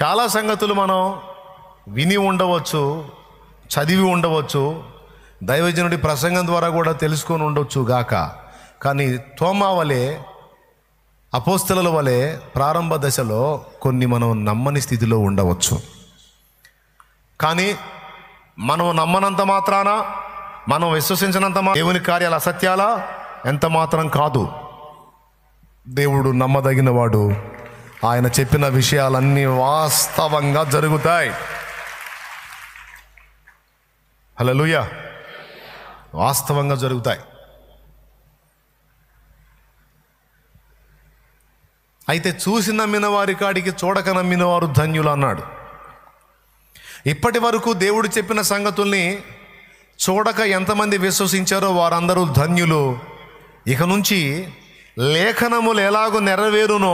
చాలా సంగతులు మనం విని ఉండవచ్చు చదివి ఉండవచ్చు దైవజనుడి ప్రసంగం ద్వారా కూడా తెలుసుకొని ఉండొచ్చు గాక కానీ తోమా వలె అపోస్తల వలె ప్రారంభ దశలో కొన్ని మనం నమ్మని స్థితిలో ఉండవచ్చు కానీ మనం నమ్మనంత మాత్రాన మనం విశ్వసించినంత దేవుని కార్యాల అసత్యాల ఎంత మాత్రం కాదు దేవుడు నమ్మదగినవాడు ఆయన చెప్పిన విషయాలన్నీ వాస్తవంగా జరుగుతాయి హలో లూయ వాస్తవంగా జరుగుతాయి అయితే చూసి నమ్మిన వారి కాడికి చూడక నమ్మిన వారు ధన్యులు అన్నాడు ఇప్పటి వరకు దేవుడు చెప్పిన సంగతుల్ని చూడక ఎంతమంది విశ్వసించారో వారందరూ ధన్యులు ఇక నుంచి లేఖనములు ఎలాగో నెరవేరునో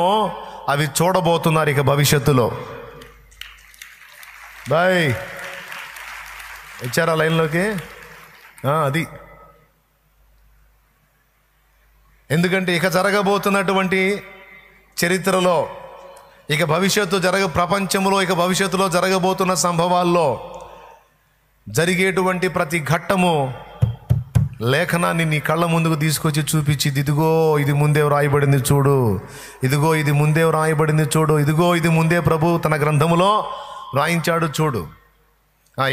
అవి చూడబోతున్నారు ఇక భవిష్యత్తులో బాయ్ వచ్చారా లైన్లోకి అది ఎందుకంటే ఇక జరగబోతున్నటువంటి చరిత్రలో ఇక భవిష్యత్తు జరగ ప్రపంచంలో ఇక భవిష్యత్తులో జరగబోతున్న సంభవాల్లో జరిగేటువంటి ప్రతి ఘట్టము లేఖనాన్ని నీ కళ్ళ ముందుకు తీసుకొచ్చి చూపించి ఇదిగో ఇది ముందే వ్రాయబడింది చూడు ఇదిగో ఇది ముందే వ్రాయబడింది చూడు ఇదిగో ఇది ముందే ప్రభు తన గ్రంథములో వ్రాయించాడు చూడు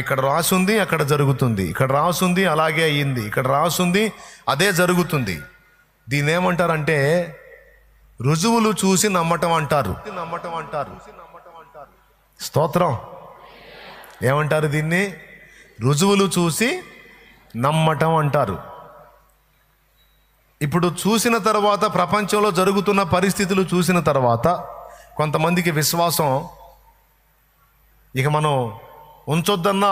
ఇక్కడ రాసుంది అక్కడ జరుగుతుంది ఇక్కడ రాసుంది అలాగే అయ్యింది ఇక్కడ రాసుంది అదే జరుగుతుంది దీని ఏమంటారంటే రుజువులు చూసి నమ్మటం అంటారు నమ్మటం అంటారు స్తోత్రం ఏమంటారు దీన్ని రుజువులు చూసి నమ్మటం అంటారు ఇప్పుడు చూసిన తర్వాత ప్రపంచంలో జరుగుతున్న పరిస్థితులు చూసిన తర్వాత కొంతమందికి విశ్వాసం ఇక మనం ఉంచొద్దన్నా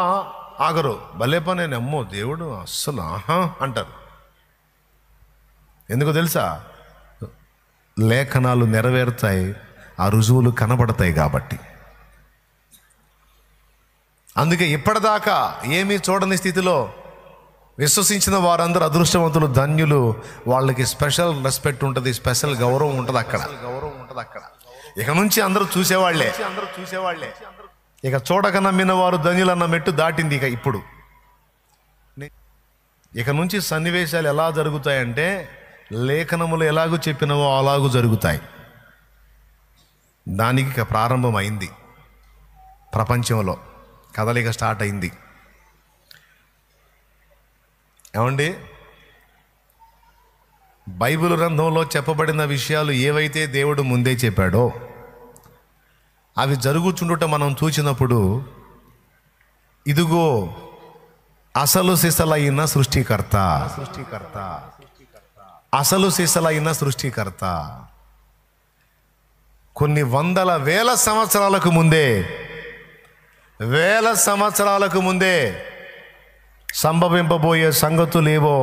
ఆగరు భలే పని అమ్మో దేవుడు అస్సలు ఆహా అంటారు ఎందుకు తెలుసా లేఖనాలు నెరవేరుతాయి ఆ రుజువులు కనబడతాయి కాబట్టి అందుకే ఇప్పటిదాకా ఏమీ చూడని స్థితిలో విశ్వసించిన వారందరూ అదృష్టవంతులు ధన్యులు వాళ్ళకి స్పెషల్ రెస్పెక్ట్ ఉంటుంది స్పెషల్ గౌరవం ఉంటుంది అక్కడ గౌరవం ఉంటుంది అక్కడ ఇక నుంచి అందరూ చూసేవాళ్లే అందరూ చూసేవాళ్లే ఇక చూడక నమ్మిన వారు ధన్యులన్న మెట్టు దాటింది ఇక ఇప్పుడు ఇక నుంచి సన్నివేశాలు ఎలా జరుగుతాయంటే లేఖనములు ఎలాగూ చెప్పినవో అలాగూ జరుగుతాయి దానికి ఇక ప్రారంభమైంది ప్రపంచంలో కదలిక స్టార్ట్ అయింది ఏమండి బైబిల్ గ్రంథంలో చెప్పబడిన విషయాలు ఏవైతే దేవుడు ముందే చెప్పాడో అవి జరుగుచుండుట మనం చూసినప్పుడు ఇదిగో అసలు సిసలైన సృష్టికర్త సృష్టికర్త అసలు సిసలైన సృష్టికర్త కొన్ని వందల వేల సంవత్సరాలకు ముందే వేల సంవత్సరాలకు ముందే సంభవింపబోయే సంగతులేవో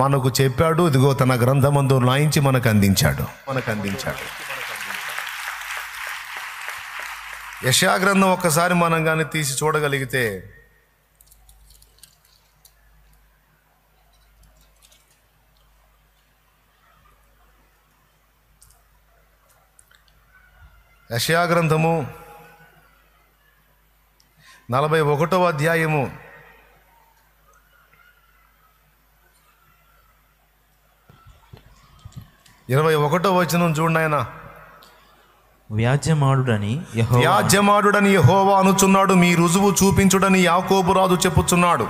మనకు చెప్పాడు ఇదిగో తన గ్రంథమందు నాయించి మనకు అందించాడు మనకు అందించాడు యశాగ్రంథం ఒక్కసారి మనం కానీ తీసి చూడగలిగితే యశాగ్రంథము గ్రంథము నలభై ఒకటవ అధ్యాయము ఇరవై ఒకటో వచనం చూడండి ఆయన వ్యాజ్యమాడుడని వ్యాజ్యమాడుడని యహోవా అనుచున్నాడు మీ రుజువు చూపించుడని యాకోబురాజు చెప్పుచున్నాడు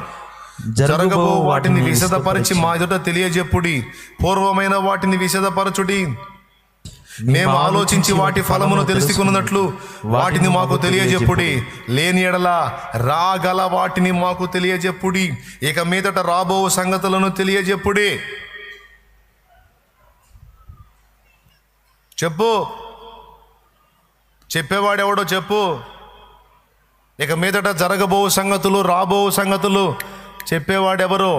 జరగబో వాటిని విషదపరిచి మా ఎదుట తెలియజెప్పుడి పూర్వమైన వాటిని విషదపరచుడి మేము ఆలోచించి వాటి ఫలమును తెలుసుకున్నట్లు వాటిని మాకు తెలియజెప్పుడి లేని ఎడల రాగల వాటిని మాకు తెలియజెప్పుడి ఇక మీదట రాబో సంగతులను తెలియజెప్పుడే చెప్పు చెప్పేవాడెవడో చెప్పు ఇక మీదట జరగబో సంగతులు రాబో సంగతులు చెప్పేవాడెవరు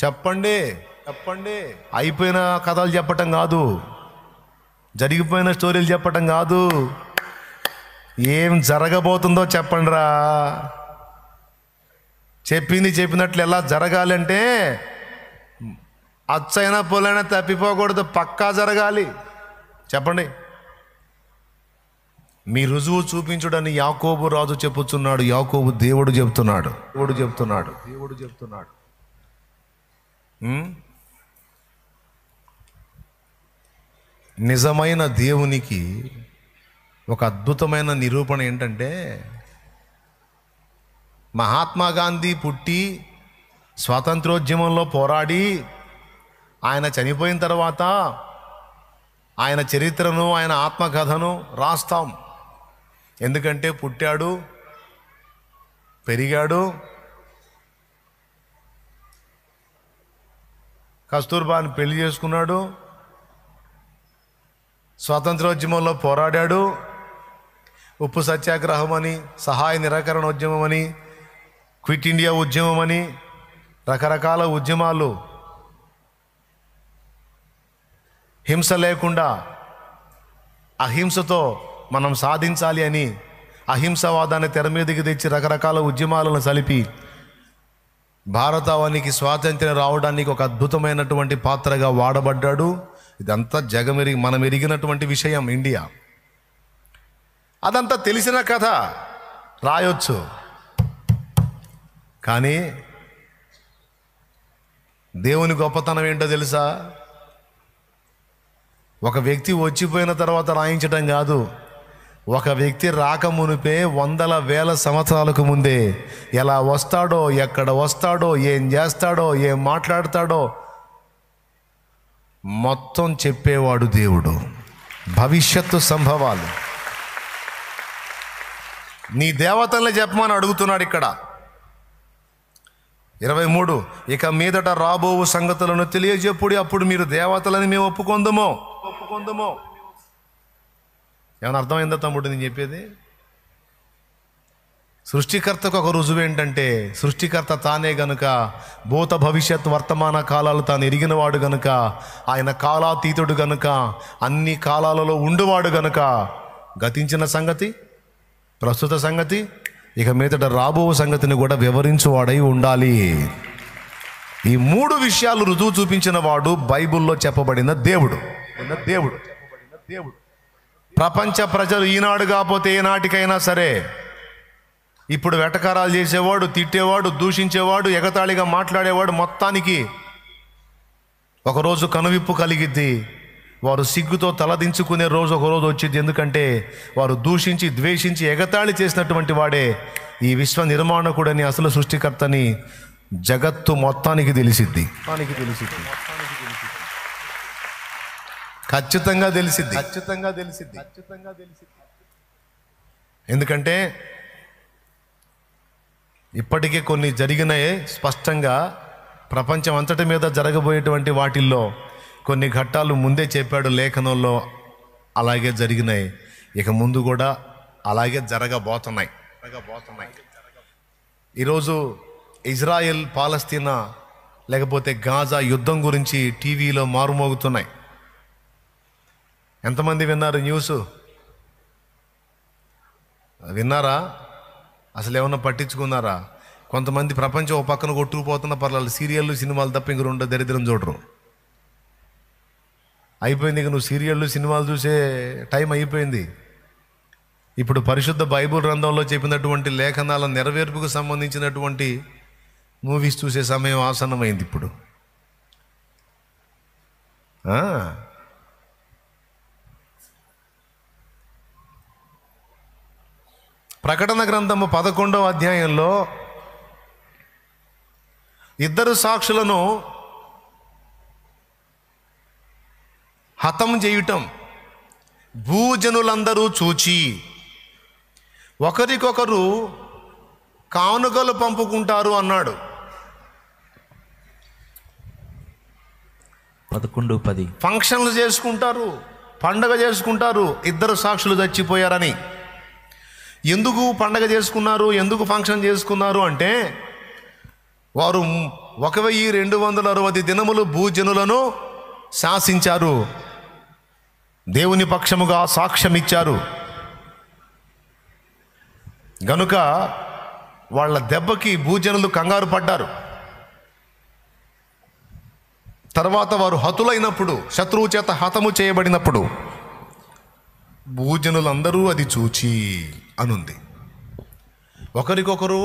చెప్పండి చెప్పండి అయిపోయిన కథలు చెప్పటం కాదు జరిగిపోయిన స్టోరీలు చెప్పటం కాదు ఏం జరగబోతుందో చెప్పండిరా చెప్పింది చెప్పినట్లు ఎలా జరగాలంటే అచ్చైన పొలైనా తప్పిపోకూడదు పక్కా జరగాలి చెప్పండి మీ రుజువు చూపించుడని యాకోబు రాజు చెప్పుచున్నాడు యాకోబు దేవుడు చెప్తున్నాడు దేవుడు చెప్తున్నాడు దేవుడు చెప్తున్నాడు నిజమైన దేవునికి ఒక అద్భుతమైన నిరూపణ ఏంటంటే మహాత్మా గాంధీ పుట్టి స్వాతంత్రోద్యమంలో పోరాడి ఆయన చనిపోయిన తర్వాత ఆయన చరిత్రను ఆయన ఆత్మకథను రాస్తాం ఎందుకంటే పుట్టాడు పెరిగాడు కస్తూర్బాని పెళ్లి చేసుకున్నాడు స్వాతంత్రోద్యమంలో పోరాడాడు ఉప్పు సత్యాగ్రహం అని సహాయ నిరాకరణ ఉద్యమం అని క్విట్ ఇండియా ఉద్యమం అని రకరకాల ఉద్యమాలు హింస లేకుండా అహింసతో మనం సాధించాలి అని అహింసవాదాన్ని తెర మీదకి తెచ్చి రకరకాల ఉద్యమాలను సలిపి భారతావానికి స్వాతంత్ర్యం రావడానికి ఒక అద్భుతమైనటువంటి పాత్రగా వాడబడ్డాడు ఇదంతా జగమిరి మనం ఎరిగినటువంటి విషయం ఇండియా అదంతా తెలిసిన కథ రాయొచ్చు కానీ దేవుని గొప్పతనం ఏంటో తెలుసా ఒక వ్యక్తి వచ్చిపోయిన తర్వాత రాయించటం కాదు ఒక వ్యక్తి రాకమునిపే వందల వేల సంవత్సరాలకు ముందే ఎలా వస్తాడో ఎక్కడ వస్తాడో ఏం చేస్తాడో ఏం మాట్లాడతాడో మొత్తం చెప్పేవాడు దేవుడు భవిష్యత్తు సంభవాలు నీ దేవతల్ని చెప్పమని అడుగుతున్నాడు ఇక్కడ ఇరవై మూడు ఇక మీదట రాబోవు సంగతులను తెలియజెప్పుడు అప్పుడు మీరు దేవతలని మేము ఒప్పుకొందమో పొందుము ఏమైనా అర్థమైందా తమ్ముడు నేను చెప్పేది సృష్టికర్తకు ఒక రుజువు ఏంటంటే సృష్టికర్త తానే గనుక భూత భవిష్యత్ వర్తమాన కాలాలు తాను ఎరిగినవాడు గనుక ఆయన కాలాతీతుడు గనుక అన్ని కాలాలలో ఉండువాడు గనుక గతించిన సంగతి ప్రస్తుత సంగతి ఇక మీదట రాబో సంగతిని కూడా వివరించువాడై ఉండాలి ఈ మూడు విషయాలు రుజువు చూపించిన వాడు బైబిల్లో చెప్పబడిన దేవుడు చెప్పబడిన దేవుడు దేవుడు ప్రపంచ ప్రజలు ఈనాడు కాకపోతే ఏనాటికైనా సరే ఇప్పుడు వెటకారాలు చేసేవాడు తిట్టేవాడు దూషించేవాడు ఎగతాళిగా మాట్లాడేవాడు మొత్తానికి ఒకరోజు కనువిప్పు కలిగిద్ది వారు సిగ్గుతో తలదించుకునే రోజు ఒకరోజు వచ్చింది ఎందుకంటే వారు దూషించి ద్వేషించి ఎగతాళి చేసినటువంటి వాడే ఈ విశ్వ నిర్మాణకుడని అసలు సృష్టికర్తని జగత్తు మొత్తానికి తెలిసిద్ది మొత్తానికి తెలిసిద్ది మొత్తానికి తెలిసిద్ది ఖచ్చితంగా తెలిసింది ఖచ్చితంగా తెలిసింది ఖచ్చితంగా తెలిసింది ఎందుకంటే ఇప్పటికే కొన్ని జరిగినాయి స్పష్టంగా ప్రపంచం అంతటి మీద జరగబోయేటువంటి వాటిల్లో కొన్ని ఘట్టాలు ముందే చెప్పాడు లేఖనంలో అలాగే జరిగినాయి ఇక ముందు కూడా అలాగే జరగబోతున్నాయి జరగబోతున్నాయి ఈరోజు ఇజ్రాయెల్ పాలస్తీనా లేకపోతే గాజా యుద్ధం గురించి టీవీలో మారుమోగుతున్నాయి ఎంతమంది విన్నారు న్యూస్ విన్నారా అసలు ఏమన్నా పట్టించుకున్నారా కొంతమంది ప్రపంచం ఓ పక్కన కొట్టుకుపోతున్న పర్లేదు సీరియళ్ళు సినిమాలు తప్ప ఇంక రెండు దరిద్రం చూడరు అయిపోయింది ఇక నువ్వు సీరియళ్ళు సినిమాలు చూసే టైం అయిపోయింది ఇప్పుడు పరిశుద్ధ బైబుల్ గ్రంథంలో చెప్పినటువంటి లేఖనాల నెరవేర్పుకు సంబంధించినటువంటి మూవీస్ చూసే సమయం ఆసన్నమైంది ఇప్పుడు ప్రకటన గ్రంథము పదకొండవ అధ్యాయంలో ఇద్దరు సాక్షులను హతం చేయటం భూజనులందరూ చూచి ఒకరికొకరు కానుకలు పంపుకుంటారు అన్నాడు పదకొండు పది ఫంక్షన్లు చేసుకుంటారు పండగ చేసుకుంటారు ఇద్దరు సాక్షులు చచ్చిపోయారని ఎందుకు పండగ చేసుకున్నారు ఎందుకు ఫంక్షన్ చేసుకున్నారు అంటే వారు ఒక వెయ్యి రెండు వందల అరవై దినములు భూజనులను శాసించారు దేవుని పక్షముగా సాక్ష్యం ఇచ్చారు గనుక వాళ్ళ దెబ్బకి భూజనులు కంగారు పడ్డారు తర్వాత వారు హతులైనప్పుడు శత్రువు చేత హతము చేయబడినప్పుడు భూజనులందరూ అది చూచి అనుంది ఒకరికొకరు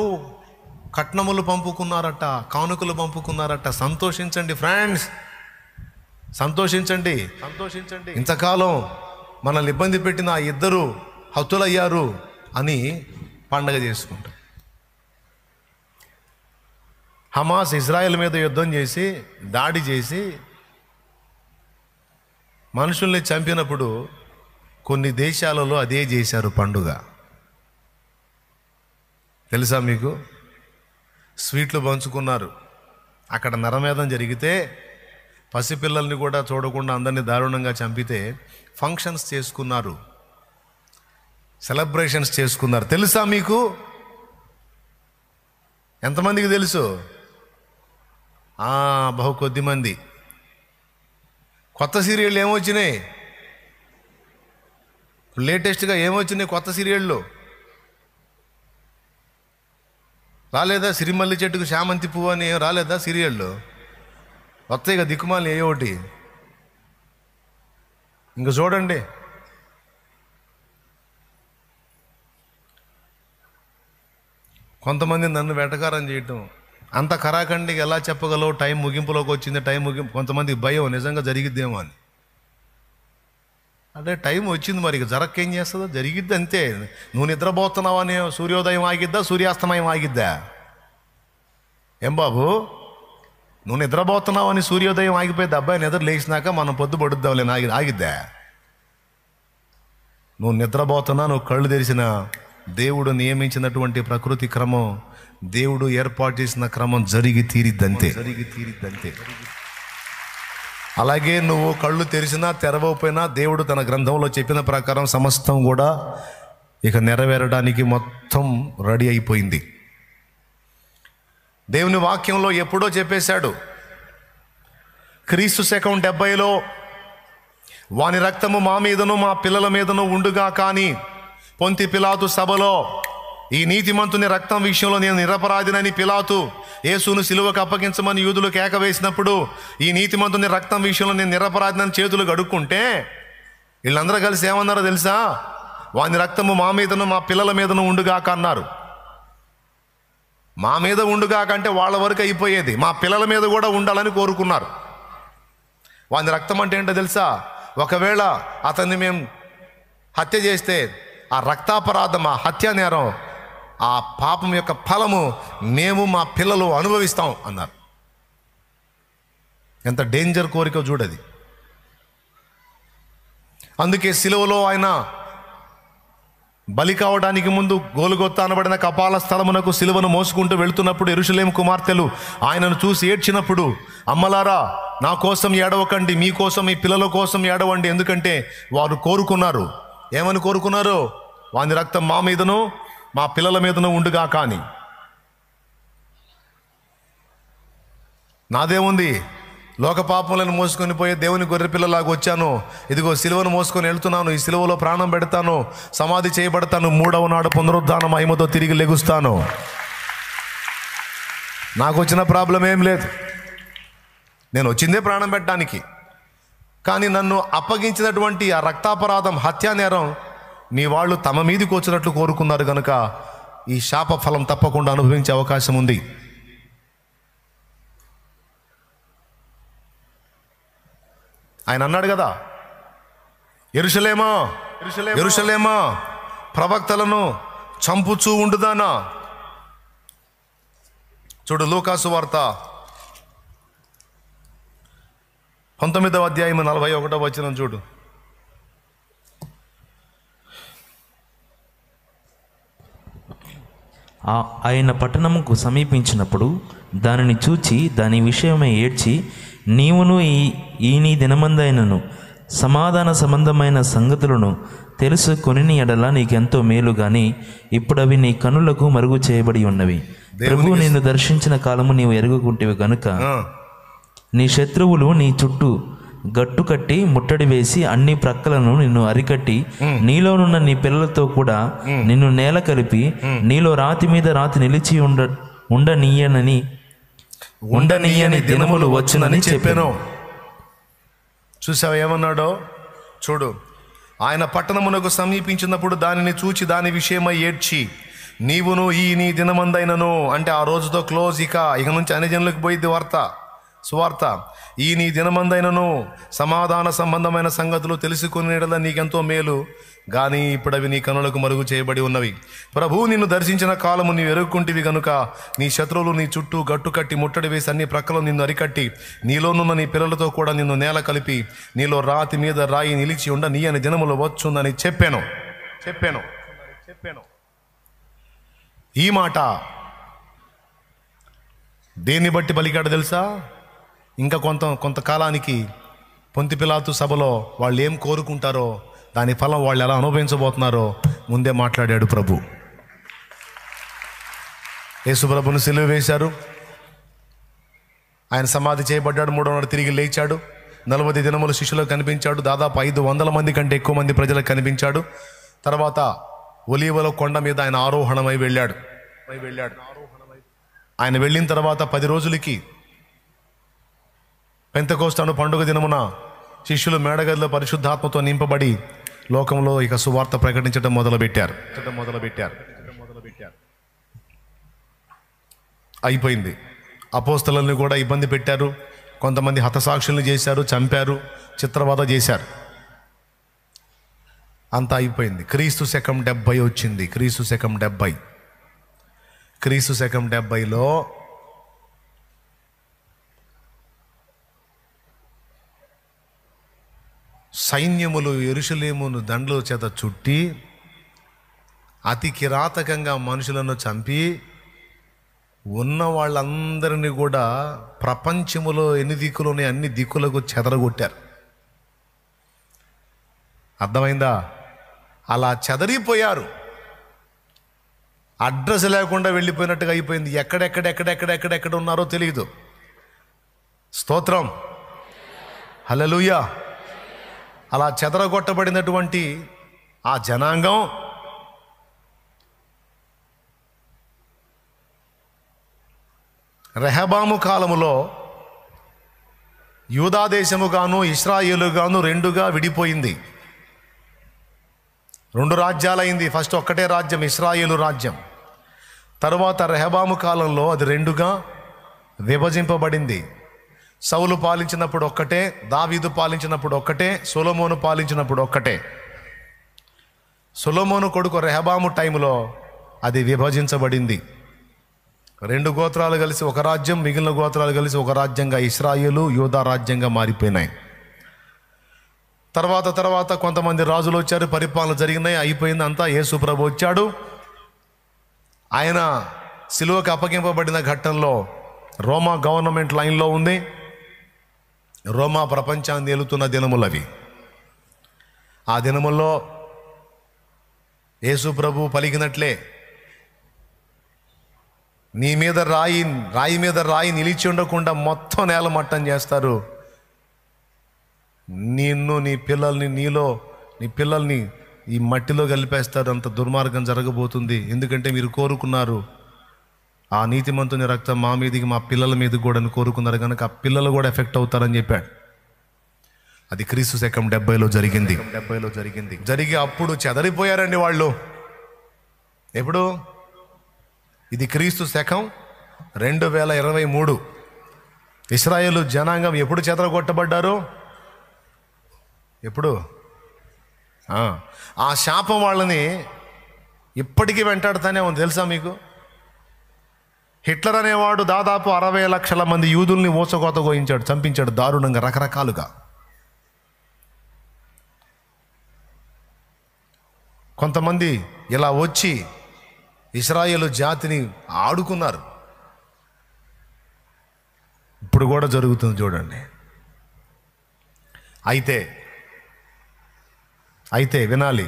కట్నములు పంపుకున్నారట కానుకలు పంపుకున్నారట సంతోషించండి ఫ్రెండ్స్ సంతోషించండి సంతోషించండి ఇంతకాలం మనల్ని ఇబ్బంది పెట్టిన ఆ ఇద్దరు హతులయ్యారు అని పండగ చేసుకుంటారు హమాస్ ఇజ్రాయెల్ మీద యుద్ధం చేసి దాడి చేసి మనుషుల్ని చంపినప్పుడు కొన్ని దేశాలలో అదే చేశారు పండుగ తెలుసా మీకు స్వీట్లు పంచుకున్నారు అక్కడ నరమేధం జరిగితే పసిపిల్లల్ని కూడా చూడకుండా అందరినీ దారుణంగా చంపితే ఫంక్షన్స్ చేసుకున్నారు సెలబ్రేషన్స్ చేసుకున్నారు తెలుసా మీకు ఎంతమందికి తెలుసు బహు కొద్ది మంది కొత్త సీరియళ్ళు ఏమొచ్చినాయి లేటెస్ట్గా ఏమొచ్చినాయి కొత్త సీరియళ్ళు రాలేదా సిరిమల్లి చెట్టుకు శామంతి పువ్వు అని రాలేదా సీరియళ్ళు వస్తాయి దిక్కుమాలి ఏ ఒకటి ఇంక చూడండి కొంతమంది నన్ను వెటకారం చేయటం అంత కరాఖండికి ఎలా చెప్పగలవు టైం ముగింపులోకి వచ్చింది టైం ముగింపు కొంతమంది భయం నిజంగా జరిగిద్దేమో అని అంటే టైం వచ్చింది మరి జరక్క ఏం చేస్తుందో జరిగిద్ది అంతే నువ్వు నిద్రపోతున్నావా అని సూర్యోదయం ఆగిద్దా సూర్యాస్తమయం ఆగిద్దా ఏం బాబు నువ్వు నిద్రపోతున్నావు అని సూర్యోదయం ఆగిపోయి అబ్బాయి నిద్ర లేచినాక మనం పొద్దు పడుద్దాంలే ఆగి ఆగిద్దా నువ్వు నిద్రపోతున్నా నువ్వు కళ్ళు తెరిచిన దేవుడు నియమించినటువంటి ప్రకృతి క్రమం దేవుడు ఏర్పాటు చేసిన క్రమం జరిగి తీరిద్దంతే జరిగి తీరిద్దంతే అలాగే నువ్వు కళ్ళు తెరిచినా తెరవకపోయినా దేవుడు తన గ్రంథంలో చెప్పిన ప్రకారం సమస్తం కూడా ఇక నెరవేరడానికి మొత్తం రెడీ అయిపోయింది దేవుని వాక్యంలో ఎప్పుడో చెప్పేశాడు క్రీస్తు శకం డెబ్బైలో వాని రక్తము మా మీదను మా పిల్లల మీదను ఉండుగా కానీ పొంతి పిలాతు సభలో ఈ నీతిమంతుని రక్తం విషయంలో నేను నిరపరాధినని పిలాతు యేసును సిలువకు అప్పగించమని యూదులు కేక వేసినప్పుడు ఈ నీతిమంతుని రక్తం విషయంలో నేను నిరపరాధినని చేతులు గడుక్కుంటే వీళ్ళందరూ కలిసి ఏమన్నారో తెలుసా వాని రక్తము మా మీదను మా పిల్లల మీదను ఉండుగాక అన్నారు మా మీద ఉండుగాక అంటే వాళ్ళ వరకు అయిపోయేది మా పిల్లల మీద కూడా ఉండాలని కోరుకున్నారు వాని రక్తం అంటే ఏంటో తెలుసా ఒకవేళ అతన్ని మేము హత్య చేస్తే ఆ రక్తాపరాధం ఆ హత్యా నేరం ఆ పాపం యొక్క ఫలము మేము మా పిల్లలు అనుభవిస్తాం అన్నారు ఎంత డేంజర్ కోరిక చూడది అందుకే సిలువలో ఆయన బలి కావడానికి ముందు గోలుగొత్త అనబడిన కపాల స్థలమునకు సిలువను మోసుకుంటూ వెళుతున్నప్పుడు ఎరుషులేం కుమార్తెలు ఆయనను చూసి ఏడ్చినప్పుడు అమ్మలారా నా కోసం ఏడవకండి మీకోసం మీ పిల్లల కోసం ఏడవండి ఎందుకంటే వారు కోరుకున్నారు ఏమని కోరుకున్నారో వాని రక్తం మా మీదను మా పిల్లల మీదను ఉండుగా కానీ నాదేముంది లోక పాపములను మోసుకొని పోయే దేవుని గొర్రె పిల్లలాగా వచ్చాను ఇదిగో సిలువను మోసుకొని వెళ్తున్నాను ఈ సిలువలో ప్రాణం పెడతాను సమాధి చేయబడతాను మూడవ నాడు పునరుద్ధాన మహిమతో తిరిగి లెగుస్తాను నాకు వచ్చిన ప్రాబ్లం ఏం లేదు నేను వచ్చిందే ప్రాణం పెట్టడానికి కానీ నన్ను అప్పగించినటువంటి ఆ రక్తాపరాధం హత్యానేరం నీ వాళ్ళు తమ మీదకి వచ్చినట్లు కోరుకున్నారు కనుక ఈ శాప ఫలం తప్పకుండా అనుభవించే అవకాశం ఉంది ఆయన అన్నాడు కదా ఎరుసలేమా ఎరుసలేమా ప్రవక్తలను చంపుచూ ఉండుదానా చూడు లూకాసు వార్త పంతొమ్మిదవ అధ్యాయం నలభై ఒకటో వచ్చిన చూడు ఆయన పట్టణముకు సమీపించినప్పుడు దానిని చూచి దాని విషయమై ఏడ్చి నీవును ఈ నీ దినమందైనను సమాధాన సంబంధమైన సంగతులను తెలుసుకొని ఎడల నీకెంతో మేలు గాని ఇప్పుడు అవి నీ కనులకు మరుగు చేయబడి ఉన్నవి ప్రభు నిన్ను దర్శించిన కాలము నీవు ఎరుగుకుంటేవి కనుక నీ శత్రువులు నీ చుట్టూ గట్టు కట్టి ముట్టడి వేసి అన్ని ప్రక్కలను నిన్ను అరికట్టి నీలోనున్న నీ పిల్లలతో కూడా నిన్ను నేల కలిపి నీలో రాతి మీద రాతి నిలిచి ఉండ ఉండనీయనని ఉండనీయని దినములు వచ్చునని చెప్పాను చూసావు ఏమన్నాడో చూడు ఆయన పట్టణమునకు సమీపించినప్పుడు దానిని చూచి దాని విషయమై ఏడ్చి నీవును ఈ నీ దినమందైనను అంటే ఆ రోజుతో క్లోజ్ ఇక ఇక నుంచి అన్ని జనులకు పోయింది వార్త సువార్త ఈ నీ దినమందైనను సమాధాన సంబంధమైన సంగతులు తెలుసుకునేలా నీకెంతో మేలు కానీ ఇప్పుడవి నీ కనులకు మరుగు చేయబడి ఉన్నవి ప్రభు నిన్ను దర్శించిన కాలము నీవు ఎరుగుకుంటివి గనుక నీ శత్రువులు నీ చుట్టూ గట్టు కట్టి ముట్టడి వేసి అన్ని ప్రక్కలో నిన్ను అరికట్టి నీలోనున్న నీ పిల్లలతో కూడా నిన్ను నేల కలిపి నీలో రాతి మీద రాయి నిలిచి ఉండ నీ అని దినములు వచ్చుందని చెప్పాను చెప్పాను చెప్పాను ఈ మాట దేన్ని బట్టి పలికాడు తెలుసా ఇంకా కొంత కొంతకాలానికి పొంతిపిలాతు సభలో వాళ్ళు ఏం కోరుకుంటారో దాని ఫలం వాళ్ళు ఎలా అనుభవించబోతున్నారో ముందే మాట్లాడాడు ప్రభు యేసుప్రభును సిలువ వేశారు ఆయన సమాధి చేయబడ్డాడు మూడో నాడు తిరిగి లేచాడు నలభై దినముల శిష్యులకు కనిపించాడు దాదాపు ఐదు వందల మంది కంటే ఎక్కువ మంది ప్రజలకు కనిపించాడు తర్వాత ఒలీవల కొండ మీద ఆయన ఆరోహణమై వెళ్ళాడు వెళ్ళాడు ఆయన వెళ్ళిన తర్వాత పది రోజులకి పెంతకోస్తాను పండుగ దినమున శిష్యులు మేడగదిలో పరిశుద్ధాత్మతో నింపబడి లోకంలో ఇక సువార్త ప్రకటించడం మొదలుపెట్టారు మొదలుపెట్టారు అయిపోయింది అపోస్తలని కూడా ఇబ్బంది పెట్టారు కొంతమంది హతసాక్షుల్ని చేశారు చంపారు చిత్రవాద చేశారు అంతా అయిపోయింది క్రీస్తు శకం డెబ్బై వచ్చింది క్రీస్తు శకం డెబ్బై క్రీస్తు శకం డెబ్బైలో సైన్యములు ఎరుషులేమును దండ్ల చేత చుట్టి అతి కిరాతకంగా మనుషులను చంపి ఉన్న వాళ్ళందరినీ కూడా ప్రపంచములో ఎన్ని దిక్కులోనే అన్ని దిక్కులకు చెదరగొట్టారు అర్థమైందా అలా చెదరిపోయారు అడ్రస్ లేకుండా వెళ్ళిపోయినట్టుగా అయిపోయింది ఎక్కడెక్కడెక్కడెక్కడెక్కడెక్కడ ఉన్నారో తెలియదు స్తోత్రం లూయా అలా చెదరగొట్టబడినటువంటి ఆ జనాంగం రెహబాము కాలములో యూదాదేశముగాను ఇస్రాయేలుగాను రెండుగా విడిపోయింది రెండు రాజ్యాలైంది ఫస్ట్ ఒక్కటే రాజ్యం ఇస్రాయేలు రాజ్యం తర్వాత రెహబాము కాలంలో అది రెండుగా విభజింపబడింది సౌలు పాలించినప్పుడు ఒక్కటే దావీదు పాలించినప్పుడు ఒక్కటే సులోమోను పాలించినప్పుడు ఒక్కటే సులోమోను కొడుకు రెహబాము టైంలో అది విభజించబడింది రెండు గోత్రాలు కలిసి ఒక రాజ్యం మిగిలిన గోత్రాలు కలిసి ఒక రాజ్యంగా ఇస్రాయేలు యూదా రాజ్యంగా మారిపోయినాయి తర్వాత తర్వాత కొంతమంది రాజులు వచ్చారు పరిపాలన జరిగినాయి అయిపోయింది అంతా యేసుప్రభు వచ్చాడు ఆయన సిలువకు అప్పగింపబడిన ఘట్టంలో రోమా గవర్నమెంట్ లైన్లో ఉంది రోమా ప్రపంచాన్ని ఏలుతున్న దినములు అవి ఆ దినముల్లో యేసు ప్రభు పలికినట్లే నీ మీద రాయి రాయి మీద రాయి నిలిచి ఉండకుండా మొత్తం నేల మట్టం చేస్తారు నిన్ను నీ పిల్లల్ని నీలో నీ పిల్లల్ని ఈ మట్టిలో కలిపేస్తారు అంత దుర్మార్గం జరగబోతుంది ఎందుకంటే మీరు కోరుకున్నారు ఆ నీతిమంతుని రక్తం మా మీదికి మా పిల్లల మీద కూడా కోరుకున్నారు కనుక ఆ పిల్లలు కూడా ఎఫెక్ట్ అవుతారని చెప్పాడు అది క్రీస్తు శకం డెబ్బైలో జరిగింది డెబ్బైలో జరిగింది జరిగి అప్పుడు చెదరిపోయారండి వాళ్ళు ఎప్పుడు ఇది క్రీస్తు శకం రెండు వేల ఇరవై మూడు ఇస్రాయేల్ జనాంగం ఎప్పుడు చెదరగొట్టబడ్డారు ఎప్పుడు ఆ శాపం వాళ్ళని ఇప్పటికీ వెంటాడుతూనే ఉంది తెలుసా మీకు హిట్లర్ అనేవాడు దాదాపు అరవై లక్షల మంది యూదుల్ని ఓసగోత గోయించాడు చంపించాడు దారుణంగా రకరకాలుగా కొంతమంది ఇలా వచ్చి ఇస్రాయేల్ జాతిని ఆడుకున్నారు ఇప్పుడు కూడా జరుగుతుంది చూడండి అయితే అయితే వినాలి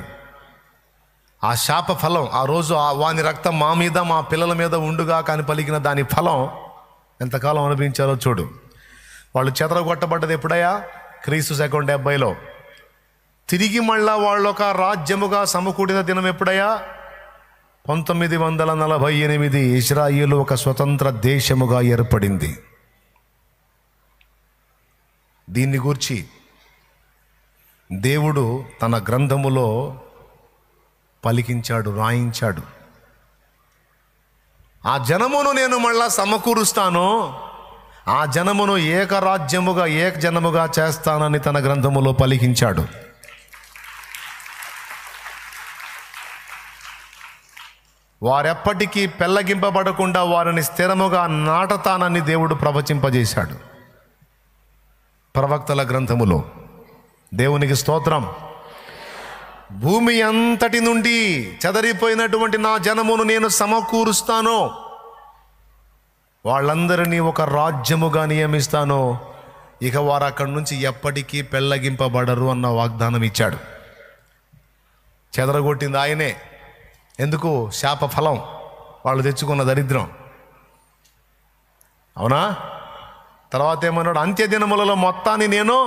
ఆ శాప ఫలం ఆ రోజు వాని రక్తం మా మీద మా పిల్లల మీద ఉండుగా కానీ పలికిన దాని ఫలం ఎంతకాలం అనిపించారో చూడు వాళ్ళు కొట్టబడ్డది ఎప్పుడయ్యా క్రీస్తు సెకండ్ డెబ్బైలో తిరిగి మళ్ళా వాళ్ళొక రాజ్యముగా సమకూడిన దినం ఎప్పుడయ్యా పంతొమ్మిది వందల నలభై ఎనిమిది ఇజ్రాయిల్ ఒక స్వతంత్ర దేశముగా ఏర్పడింది దీన్ని గూర్చి దేవుడు తన గ్రంథములో పలికించాడు రాయించాడు ఆ జనమును నేను మళ్ళా సమకూరుస్తాను ఆ జనమును ఏకరాజ్యముగా ఏక జనముగా చేస్తానని తన గ్రంథములో పలికించాడు వారెప్పటికీ పెల్లగింపబడకుండా వారిని స్థిరముగా నాటతానని దేవుడు ప్రవచింపజేశాడు ప్రవక్తల గ్రంథములో దేవునికి స్తోత్రం భూమి అంతటి నుండి చెదరిపోయినటువంటి నా జనమును నేను సమకూరుస్తాను వాళ్ళందరినీ ఒక రాజ్యముగా నియమిస్తాను ఇక వారు అక్కడి నుంచి ఎప్పటికీ పెళ్ళగింపబడరు అన్న వాగ్దానం ఇచ్చాడు చెదరగొట్టింది ఆయనే ఎందుకు శాప ఫలం వాళ్ళు తెచ్చుకున్న దరిద్రం అవునా తర్వాత ఏమన్నాడు అంత్యదినములలో మొత్తాన్ని నేను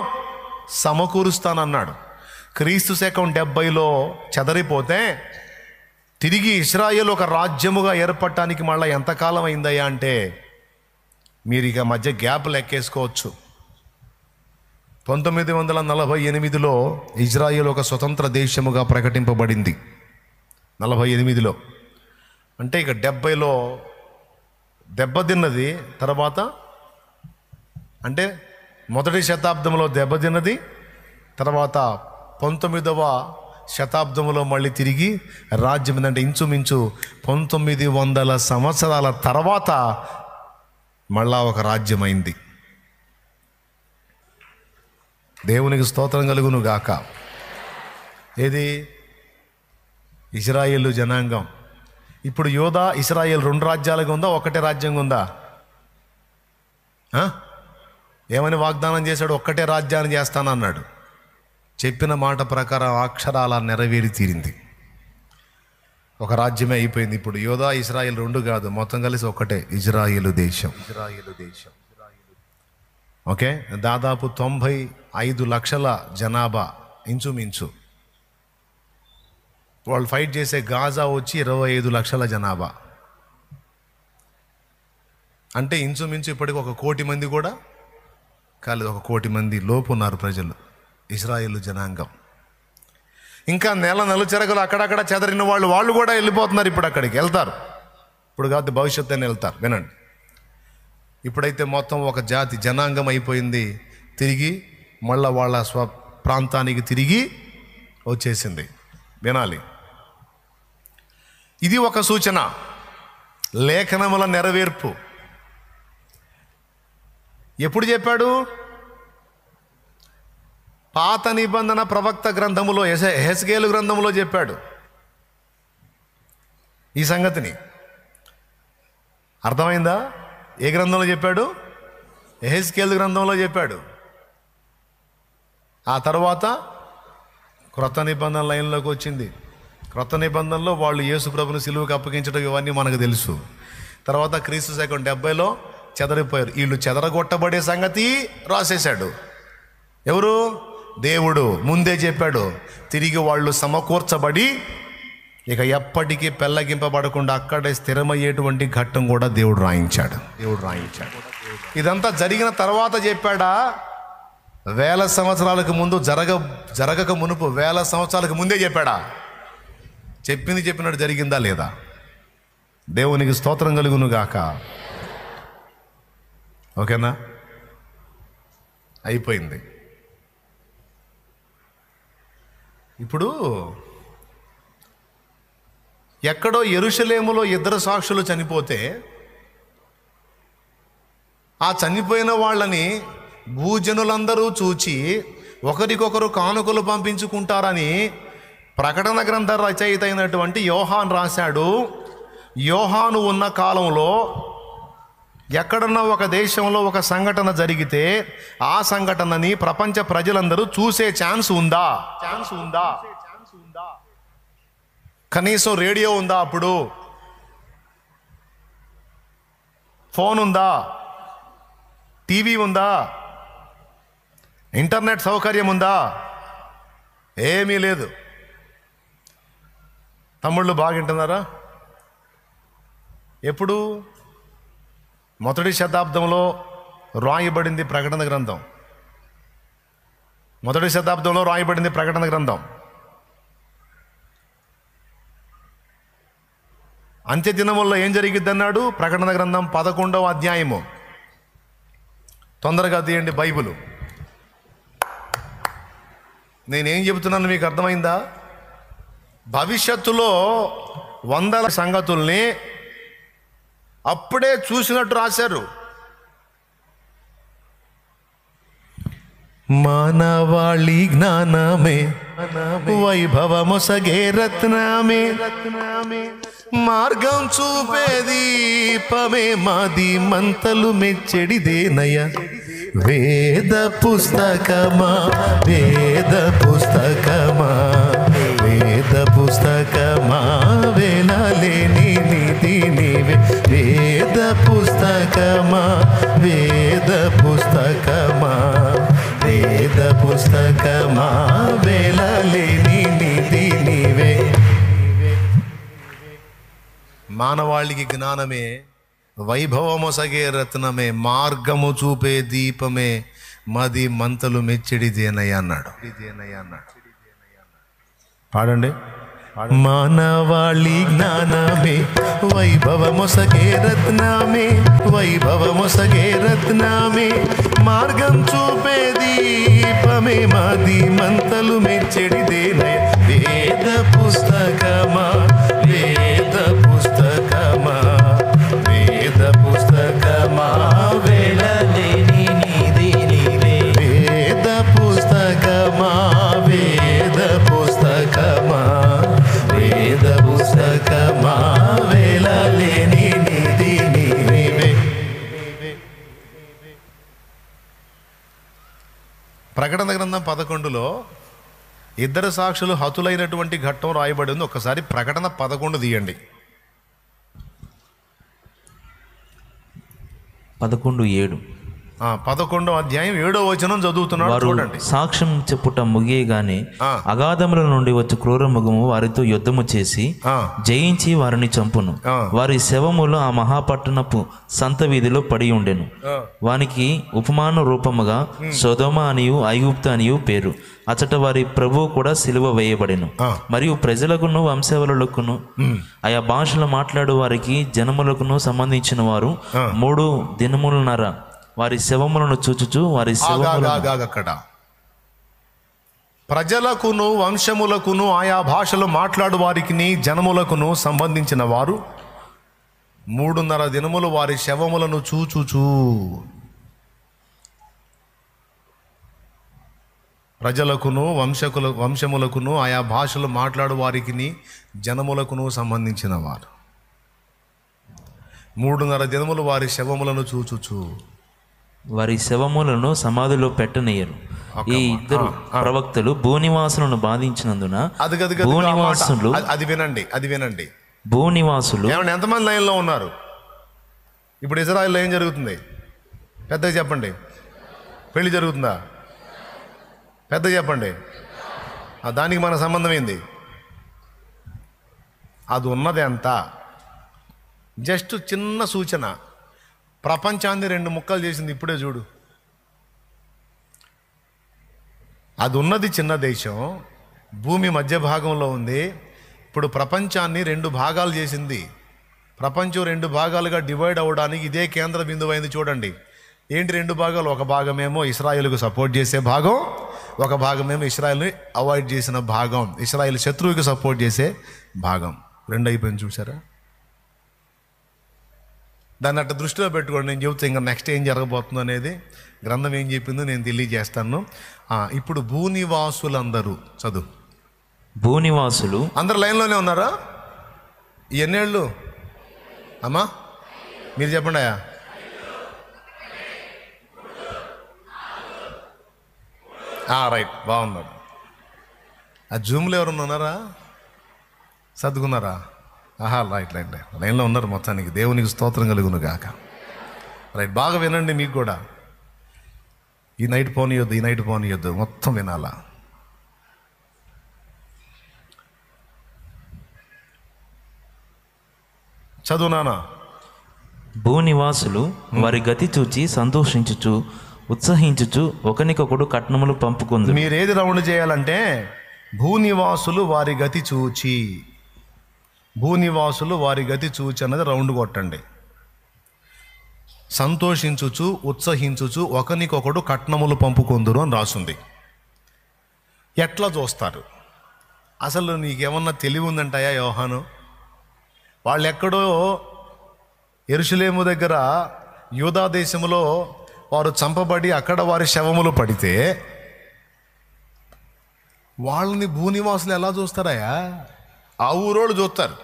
సమకూరుస్తానన్నాడు క్రీస్తు శకం డెబ్బైలో చెదరిపోతే తిరిగి ఇస్రాయేల్ ఒక రాజ్యముగా ఏర్పడటానికి మళ్ళీ ఎంతకాలం అయిందయ్యా అంటే మీరు ఇక మధ్య గ్యాప్ లెక్కేసుకోవచ్చు పంతొమ్మిది వందల నలభై ఎనిమిదిలో ఇజ్రాయిల్ ఒక స్వతంత్ర దేశముగా ప్రకటింపబడింది నలభై ఎనిమిదిలో అంటే ఇక డెబ్బైలో దెబ్బతిన్నది తర్వాత అంటే మొదటి శతాబ్దంలో దెబ్బతిన్నది తర్వాత పంతొమ్మిదవ శతాబ్దంలో మళ్ళీ తిరిగి రాజ్యం ఏంటంటే ఇంచుమించు పంతొమ్మిది వందల సంవత్సరాల తర్వాత మళ్ళా ఒక రాజ్యమైంది దేవునికి స్తోత్రం కలుగును గాక ఏది ఇజ్రాయేల్ జనాంగం ఇప్పుడు యోధా ఇస్రాయేల్ రెండు రాజ్యాలుగా ఉందా ఒకటే రాజ్యంగా ఉందా ఏమని వాగ్దానం చేశాడు ఒక్కటే రాజ్యాన్ని చేస్తానన్నాడు చెప్పిన మాట ప్రకారం అక్షరాల నెరవేరి తీరింది ఒక రాజ్యమే అయిపోయింది ఇప్పుడు యోధా ఇజ్రాయిల్ రెండు కాదు మొత్తం కలిసి ఒకటే ఇజ్రాయిలు దేశం ఇజ్రాయిలు దేశం ఓకే దాదాపు తొంభై ఐదు లక్షల జనాభా ఇంచుమించు వాళ్ళు ఫైట్ చేసే గాజా వచ్చి ఇరవై ఐదు లక్షల జనాభా అంటే ఇంచుమించు ఇప్పటికి ఒక కోటి మంది కూడా కాలేదు ఒక కోటి మంది లోపు ఉన్నారు ప్రజలు ఇజ్రాయేల్ జనాంగం ఇంకా నెల నెల చెరగలు అక్కడక్కడ చెదరిన వాళ్ళు వాళ్ళు కూడా వెళ్ళిపోతున్నారు ఇప్పుడు అక్కడికి వెళ్తారు ఇప్పుడు కాదు భవిష్యత్తు వెళ్తారు వినండి ఇప్పుడైతే మొత్తం ఒక జాతి జనాంగం అయిపోయింది తిరిగి మళ్ళా వాళ్ళ స్వ ప్రాంతానికి తిరిగి వచ్చేసింది వినాలి ఇది ఒక సూచన లేఖనముల నెరవేర్పు ఎప్పుడు చెప్పాడు పాత నిబంధన ప్రవక్త గ్రంథములో హెస్గేలు గ్రంథములో చెప్పాడు ఈ సంగతిని అర్థమైందా ఏ గ్రంథంలో చెప్పాడు ఎహెస్కేల్ గ్రంథంలో చెప్పాడు ఆ తర్వాత క్రొత్త నిబంధన లైన్లోకి వచ్చింది క్రొత్త నిబంధనలో వాళ్ళు యేసు ప్రభుని సిలువుకి అప్పగించడం ఇవన్నీ మనకు తెలుసు తర్వాత క్రీస్తు శకం డెబ్బైలో చెదరిపోయారు వీళ్ళు చెదరగొట్టబడే సంగతి రాసేశాడు ఎవరు దేవుడు ముందే చెప్పాడు తిరిగి వాళ్ళు సమకూర్చబడి ఇక ఎప్పటికీ పెళ్ళగింపబడకుండా అక్కడే స్థిరమయ్యేటువంటి ఘట్టం కూడా దేవుడు రాయించాడు దేవుడు రాయించాడు ఇదంతా జరిగిన తర్వాత చెప్పాడా వేల సంవత్సరాలకు ముందు జరగ జరగక మునుపు వేల సంవత్సరాలకు ముందే చెప్పాడా చెప్పింది చెప్పినట్టు జరిగిందా లేదా దేవునికి స్తోత్రం కలుగును గాక ఓకేనా అయిపోయింది ఇప్పుడు ఎక్కడో ఎరుషలేములో ఇద్దరు సాక్షులు చనిపోతే ఆ చనిపోయిన వాళ్ళని భూజనులందరూ చూచి ఒకరికొకరు కానుకలు పంపించుకుంటారని ప్రకటన గ్రంథ రచయిత అయినటువంటి యోహాన్ రాశాడు యోహాను ఉన్న కాలంలో ఎక్కడన్నా ఒక దేశంలో ఒక సంఘటన జరిగితే ఆ సంఘటనని ప్రపంచ ప్రజలందరూ చూసే ఛాన్స్ ఉందా ఛాన్స్ ఉందా ఛాన్స్ ఉందా కనీసం రేడియో ఉందా అప్పుడు ఫోన్ ఉందా టీవీ ఉందా ఇంటర్నెట్ సౌకర్యం ఉందా ఏమీ లేదు తమ్ముళ్ళు బాగా ఎప్పుడు మొదటి శతాబ్దంలో రాయబడింది ప్రకటన గ్రంథం మొదటి శతాబ్దంలో రాయబడింది ప్రకటన గ్రంథం అంత్య దినముల్లో ఏం జరిగిద్దన్నాడు ప్రకటన గ్రంథం పదకొండవ అధ్యాయము తొందరగా తీయండి బైబులు నేనేం చెబుతున్నాను మీకు అర్థమైందా భవిష్యత్తులో వందల సంగతుల్ని అప్పుడే చూసినట్టు రాశారు మానవాళి జ్ఞానమే సగే రత్నమే రత్నమే మార్గం చూపే దీపమే మాది మంతలు నయ వేద పుస్తకమా వేద పుస్తకమా వేద పుస్తకమా వేద పుస్తకమా వేద పుస్తకమా మానవాళికి జ్ఞానమే వైభవము సగే రత్నమే మార్గము చూపే దీపమే మది మంతలు మెచ్చిడిదేనయ్య అన్నాడు ఇదేనయ్య అన్నాడు పాడండి మానవాళి జ్ఞానమే వైభవమొసగే రత్నమే వైభవమొసగే రత్నమే మార్గం చూపే దీపమే మాది మంతలు మెచ్చడిదేనయ వేద పుస్తకమా గ్రంథం పదకొండులో ఇద్దరు సాక్షులు హతులైనటువంటి ఘట్టం రాయబడి ఉంది ఒకసారి ప్రకటన పదకొండు తీయండి పదకొండు ఏడు పదకొండో అధ్యాయం ఏడో వచనం చదువుతున్నాడు చూడండి సాక్ష్యం చెప్పుట ముగియగానే అగాధముల నుండి వచ్చి క్రూర ముగము వారితో యుద్ధము చేసి జయించి వారిని చంపును వారి శవములు ఆ మహాపట్టణపు సంత వీధిలో పడి ఉండెను వానికి ఉపమాన రూపముగా సుధమ అనియు ఐగుప్త అనియు పేరు అచట వారి ప్రభువు కూడా సిలువ వేయబడెను మరియు ప్రజలకును వంశవరులకును ఆయా భాషలు మాట్లాడు వారికి జనములకును సంబంధించిన వారు మూడు దినములున్నర వారి శవములను చూచుచు వారి అక్కడ ప్రజలకును వంశములకును ఆయా భాషలు మాట్లాడు వారికి జనములకును సంబంధించిన వారు మూడున్నర దినములు వారి శవములను చూచుచు ప్రజలకును వంశకుల వంశములకును ఆయా భాషలు మాట్లాడు వారికి జనములకును సంబంధించిన వారు మూడున్నర దినములు వారి శవములను చూచుచు వారి శవములను సమాధిలో పెట్టనీయరు ఈ ఇద్దరు ప్రవక్తలు భూనివాసులను బాధించినందున అది భూనివాసులు అది వినండి అది వినండి భూనివాసులు ఎంతమంది లైన్లో ఉన్నారు ఇప్పుడు ఇజ్రాయెల్లో ఏం జరుగుతుంది పెద్దగా చెప్పండి పెళ్లి జరుగుతుందా పెద్దగా చెప్పండి దానికి మన సంబంధం ఏంది అది ఉన్నది ఎంత జస్ట్ చిన్న సూచన ప్రపంచాన్ని రెండు ముక్కలు చేసింది ఇప్పుడే చూడు అది ఉన్నది చిన్న దేశం భూమి మధ్య భాగంలో ఉంది ఇప్పుడు ప్రపంచాన్ని రెండు భాగాలు చేసింది ప్రపంచం రెండు భాగాలుగా డివైడ్ అవ్వడానికి ఇదే కేంద్ర బిందువైంది చూడండి ఏంటి రెండు భాగాలు ఒక భాగమేమో ఇస్రాయిల్కు సపోర్ట్ చేసే భాగం ఒక భాగమేమో ఇస్రాయిల్ని అవాయిడ్ చేసిన భాగం ఇస్రాయల్ శత్రువుకి సపోర్ట్ చేసే భాగం రెండు అయిపోయింది చూసారా దాన్ని అట్ట దృష్టిలో పెట్టుకోండి నేను చెబుతే ఇంకా నెక్స్ట్ ఏం జరగబోతుంది అనేది గ్రంథం ఏం చెప్పిందో నేను తెలియజేస్తాను ఇప్పుడు భూనివాసులందరూ చదువు భూనివాసులు అందరు లైన్లోనే ఉన్నారా ఎన్నేళ్ళు అమ్మా మీరు చెప్పండి అయ్యా రైట్ బాగున్నాడు ఆ జూమ్లో ఎవరన్నా ఉన్నారా సర్దుకున్నారా ఆహా రైట్ రైట్ రైట్ లైన్లో ఉన్నారు మొత్తానికి దేవునికి స్తోత్రం కలుగును గాక రైట్ బాగా వినండి మీకు కూడా ఈ నైట్ పోనీయొద్దు ఈ నైట్ పోనీయొద్దు మొత్తం వినాలా చదువు నాన్న భూనివాసులు వారి గతి చూచి సంతోషించుచు ఉత్సహించుచు ఒకనికొకడు కట్నములు పంపుకుంది మీరు ఏది రౌండ్ చేయాలంటే భూనివాసులు వారి గతి చూచి భూనివాసులు వారి గతి చూచన్నది రౌండ్ కొట్టండి సంతోషించుచు ఉత్సహించుచు ఒకనికొకడు కట్నములు పంపుకొందురు అని రాసుంది ఎట్లా చూస్తారు అసలు నీకేమన్నా తెలివి ఉందంటాయా యోహాను వాళ్ళు ఎక్కడో ఎరుషులేము దగ్గర యూదా దేశంలో వారు చంపబడి అక్కడ వారి శవములు పడితే వాళ్ళని భూనివాసులు ఎలా చూస్తారయ్యా ఆ ఊరోళ్ళు చూస్తారు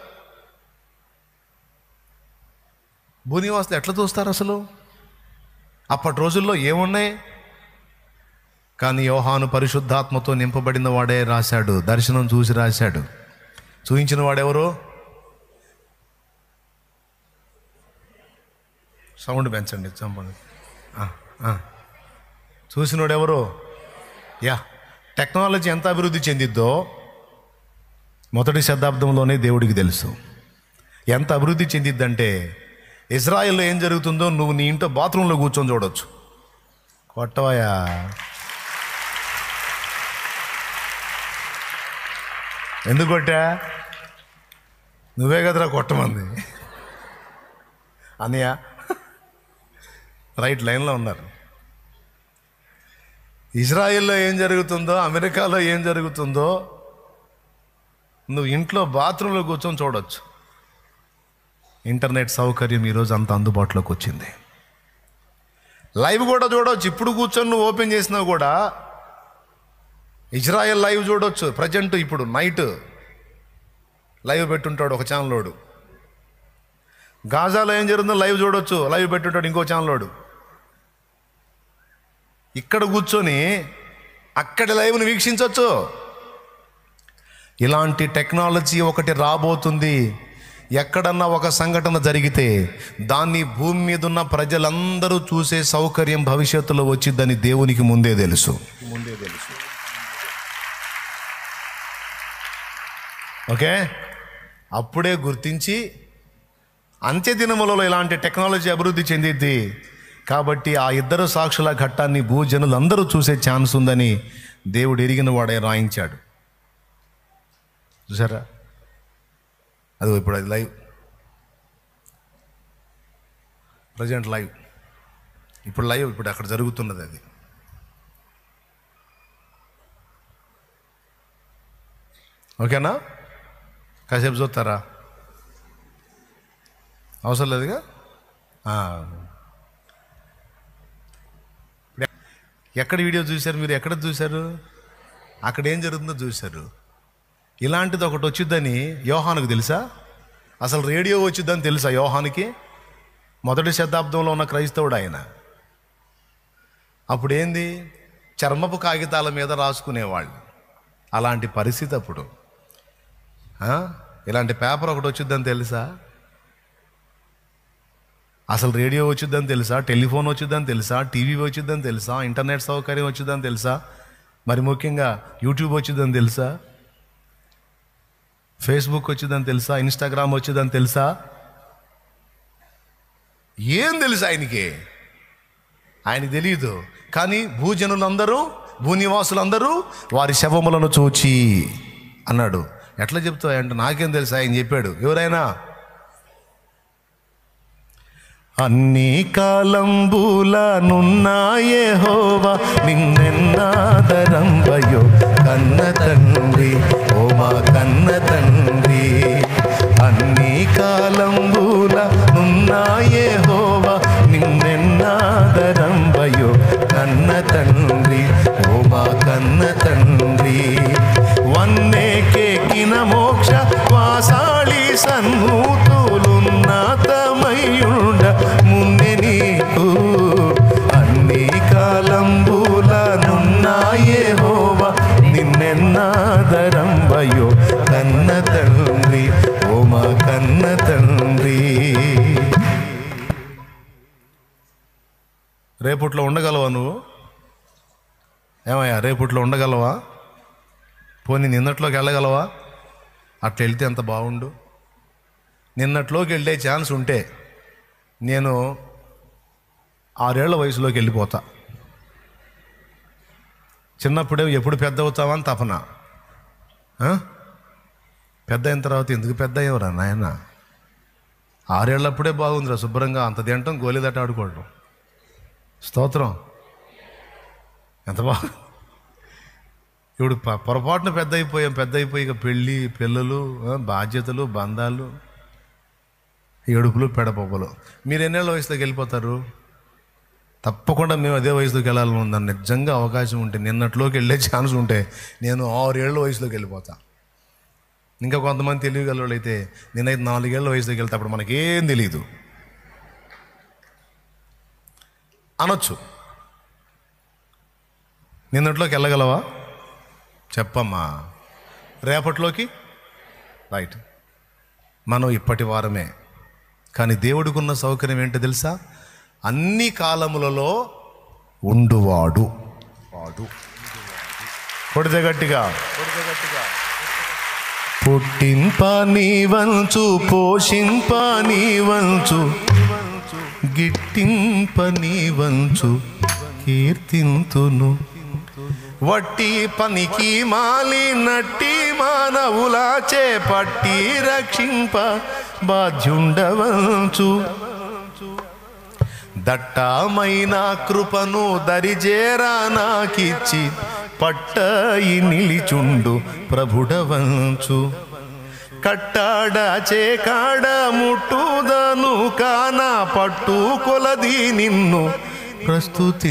భూనివాసులు ఎట్లా చూస్తారు అసలు అప్పటి రోజుల్లో ఏమున్నాయి కానీ యోహాను పరిశుద్ధాత్మతో నింపబడిన వాడే రాశాడు దర్శనం చూసి రాశాడు చూయించిన వాడెవరు సౌండ్ పెంచండి చంపండి చూసినోడెవరు యా టెక్నాలజీ ఎంత అభివృద్ధి చెందిద్దో మొదటి శతాబ్దంలోనే దేవుడికి తెలుసు ఎంత అభివృద్ధి చెందిద్దంటే ఇజ్రాయెల్లో ఏం జరుగుతుందో నువ్వు నీ ఇంట్లో బాత్రూంలో కూర్చొని చూడొచ్చు కొట్టవయా ఎందుకు కొట్టా నువ్వే కదరా కొట్టమంది అన్నయ్య రైట్ లైన్లో ఉన్నారు ఇజ్రాయెల్లో ఏం జరుగుతుందో అమెరికాలో ఏం జరుగుతుందో నువ్వు ఇంట్లో బాత్రూంలో కూర్చొని చూడొచ్చు ఇంటర్నెట్ సౌకర్యం ఈరోజు అంత అందుబాటులోకి వచ్చింది లైవ్ కూడా చూడవచ్చు ఇప్పుడు కూర్చొని నువ్వు ఓపెన్ చేసినా కూడా ఇజ్రాయెల్ లైవ్ చూడవచ్చు ప్రజెంట్ ఇప్పుడు నైట్ లైవ్ పెట్టుంటాడు ఒక ఛానల్లోడు గాజాలో ఏం జరుగుతుందో లైవ్ చూడొచ్చు లైవ్ పెట్టుంటాడు ఇంకో ఛానల్లోడు ఇక్కడ కూర్చొని అక్కడ లైవ్ను వీక్షించవచ్చు ఇలాంటి టెక్నాలజీ ఒకటి రాబోతుంది ఎక్కడన్నా ఒక సంఘటన జరిగితే దాన్ని భూమి మీద ఉన్న ప్రజలందరూ చూసే సౌకర్యం భవిష్యత్తులో వచ్చిందని దేవునికి ముందే తెలుసు ముందే తెలుసు ఓకే అప్పుడే గుర్తించి అంత్య దినములలో ఇలాంటి టెక్నాలజీ అభివృద్ధి చెందిద్ది కాబట్టి ఆ ఇద్దరు సాక్షుల ఘట్టాన్ని భూజనులందరూ చూసే ఛాన్స్ ఉందని దేవుడు ఎరిగిన వాడే రాయించాడు చూసారా అది ఇప్పుడు అది లైవ్ ప్రజెంట్ లైవ్ ఇప్పుడు లైవ్ ఇప్పుడు అక్కడ జరుగుతున్నది అది ఓకేనా కాసేపు చూస్తారా అవసరం లేదుగా ఎక్కడ వీడియో చూశారు మీరు ఎక్కడ చూశారు అక్కడ ఏం జరుగుతుందో చూశారు ఇలాంటిది ఒకటి వచ్చిద్దని యోహానుకు తెలుసా అసలు రేడియో వచ్చిద్దని తెలుసా యోహానికి మొదటి శతాబ్దంలో ఉన్న క్రైస్తవుడు ఆయన అప్పుడేంది చర్మపు కాగితాల మీద రాసుకునేవాళ్ళు అలాంటి పరిస్థితి అప్పుడు ఇలాంటి పేపర్ ఒకటి వచ్చిద్దని తెలుసా అసలు రేడియో వచ్చిద్దని తెలుసా టెలిఫోన్ వచ్చిద్దని తెలుసా టీవీ వచ్చిద్దని తెలుసా ఇంటర్నెట్ సౌకర్యం వచ్చిద్దని తెలుసా మరి ముఖ్యంగా యూట్యూబ్ వచ్చిద్దని తెలుసా ఫేస్బుక్ వచ్చిందని తెలుసా ఇన్స్టాగ్రామ్ వచ్చిందని తెలుసా ఏం తెలుసు ఆయనకి ఆయన తెలియదు కానీ భూజనులందరూ భూనివాసులందరూ వారి శవములను చూచి అన్నాడు ఎట్లా చెప్తావు అంటే నాకేం తెలుసు ఆయన చెప్పాడు ఎవరైనా అన్ని కాలంబులనున్నాయే హోవా నిన్నెన్నాదరంబయో కన్న తండ్రి మా కన్న తండ్రి అన్ని కాలంబూల నున్నాయే హోవ నిన్నెన్నాదరంబయో కన్న తండ్రి ఓ కన్న తండ్రి వన్నే కేకినమో రేపట్లో ఉండగలవా నువ్వు ఏమయ్యా రేపట్లో ఉండగలవా పోనీ నిన్నట్లోకి వెళ్ళగలవా అట్లా వెళ్తే ఎంత బాగుండు నిన్నట్లోకి వెళ్ళే ఛాన్స్ ఉంటే నేను ఆరేళ్ల వయసులోకి వెళ్ళిపోతా చిన్నప్పుడే ఎప్పుడు పెద్ద అవుతావా అని తపన పెద్ద అయిన తర్వాత ఎందుకు పెద్ద అయ్యవరా నాయన ఆరేళ్ళప్పుడే బాగుందిరా శుభ్రంగా అంత తింటాం గోలీదట ఆడుకోవడం స్తోత్రం ఎంత బాగా ఇప్పుడు పొరపాటున పెద్ద అయిపోయాం పెద్ద అయిపోయి ఇక పెళ్ళి పిల్లలు బాధ్యతలు బంధాలు ఏడుపులు పెడపొప్పలు మీరు ఎన్నేళ్ళ వయసులోకి వెళ్ళిపోతారు తప్పకుండా మేము అదే వయసులోకి వెళ్ళాలని ఉందని నిజంగా అవకాశం ఉంటే నిన్నట్లోకి వెళ్ళే ఛాన్స్ ఉంటే నేను ఆరేళ్ళ వయసులోకి వెళ్ళిపోతా ఇంకా కొంతమంది తెలియగలవాళ్ళు అయితే నేనైతే నాలుగేళ్ల వయసులోకి వెళ్తే అప్పుడు మనకేం తెలియదు అనొచ్చు నిన్నట్లోకి వెళ్ళగలవా చెప్పమ్మా రేపట్లోకి రైట్ మనం ఇప్పటి వారమే కానీ దేవుడికున్న సౌకర్యం ఏంటో తెలుసా అన్ని కాలములలో ఉండువాడు వాడు కొడితే గట్టిగా పుట్టింపా నీ వంచు పోషింపా నీ వంచు గిట్టింపని వంచు కీర్తింతును వట్టి పనికి మాలి నట్టి మానవులా చేపట్టి రక్షింప బాధ్యుండవంచు దట్టమైన కృపను దరిజేరా నాకిచ్చి పట్టయి నిలిచుండు ప్రభుడవంచు కట్టాడ చేకాడ ముట్టుదను కాన పట్టు కొలది నిన్ను ప్రస్తుతి